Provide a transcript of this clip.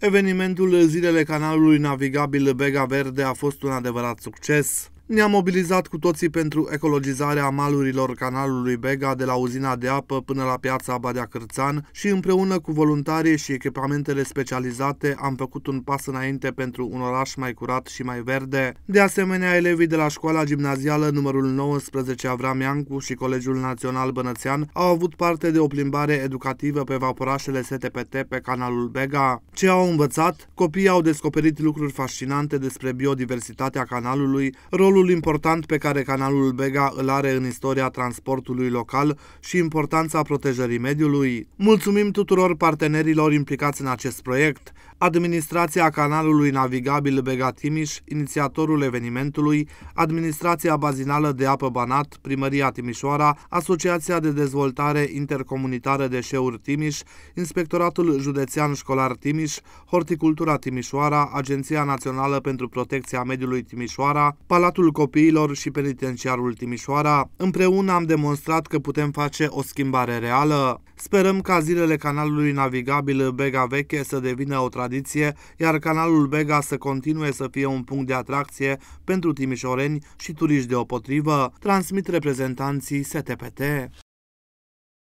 Evenimentul Zilele Canalului Navigabil Bega Verde a fost un adevărat succes. Ne-am mobilizat cu toții pentru ecologizarea malurilor canalului Bega de la uzina de apă până la piața Badea Cârțan și împreună cu voluntarii și echipamentele specializate am făcut un pas înainte pentru un oraș mai curat și mai verde. De asemenea, elevii de la școala gimnazială numărul 19 Avram Iancu și Colegiul Național Bănățean au avut parte de o plimbare educativă pe vaporașele STPT pe canalul Bega. Ce au învățat? Copiii au descoperit lucruri fascinante despre biodiversitatea canalului, rolul rolul important pe care canalul Bega îl are în istoria transportului local și importanța protejării mediului. Mulțumim tuturor partenerilor implicați în acest proiect, Administrația canalului navigabil Bega Timiș, inițiatorul evenimentului, Administrația Bazinală de Apă Banat, Primăria Timișoara, Asociația de Dezvoltare Intercomunitară Deșeuri Timiș, Inspectoratul Județean Școlar Timiș, Horticultura Timișoara, Agenția Națională pentru Protecția Mediului Timișoara, Palatul Copiilor și Penitenciarul Timișoara, împreună am demonstrat că putem face o schimbare reală. Sperăm ca zilele canalului navigabil Bega Veche să devină o tradiție tradiție, iar canalul Bega să continue să fie un punct de atracție pentru timișoreni și turiști deopotrivă, transmit reprezentanții STPT.